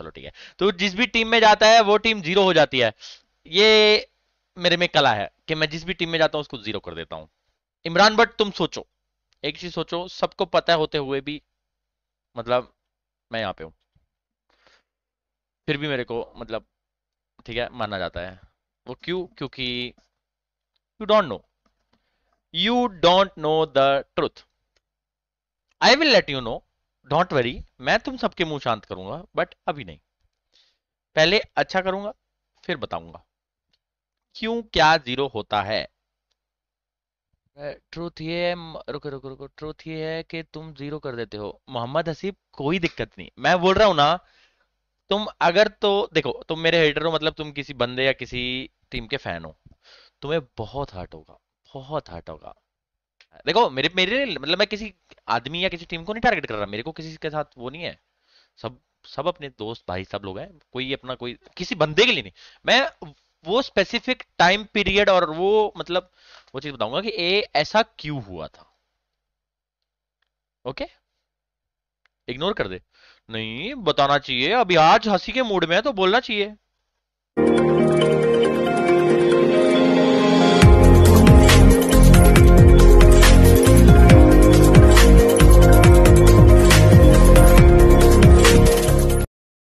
चलो ठीक है तो जिस भी टीम में जाता है वो टीम जीरो हो जाती है ये मेरे में कला है कि मैं जिस भी टीम में जाता हूं उसको जीरो कर देता हूं इमरान भट्ट तुम सोचो एक चीज सोचो सबको पता होते हुए भी मतलब मैं यहां पे हूं फिर भी मेरे को मतलब ठीक है माना जाता है वो क्यों क्योंकि you don't know you don't know the truth I will let you know don't worry मैं तुम सबके मुंह शांत करूंगा बट अभी नहीं पहले अच्छा करूंगा फिर बताऊंगा क्यों क्या जीरो होता है ट्रूथ ये है रुको रुको रुको ट्रूथ ये है कि तुम जीरो कर देते हो मोहम्मद हसीब कोई दिक्कत नहीं मैं बोल रहा हूं ना तुम अगर तो देखो तुम मेरे हेटर हो मतलब तुम किसी बंदे या किसी टीम के फैन हो तुम्हें बहुत हर्ट होगा बहुत हर्ट होगा देखो मेरे मेरे मतलब मैं किसी आदमी या किसी टीम को नहीं टारगेट कर रहा मेरे को किसी के साथ वो नहीं है सब सब अपने दोस्त भाई सब लोग हैं कोई अपना कोई किसी बंदे के लिए नहीं मैं वो स्पेसिफिक टाइम पीरियड और वो मतलब वो चीज बताऊंगा कि ए ऐसा क्यों हुआ था ओके इग्नोर कर दे नहीं बताना चाहिए अभी आज हंसी के मूड में है तो बोलना चाहिए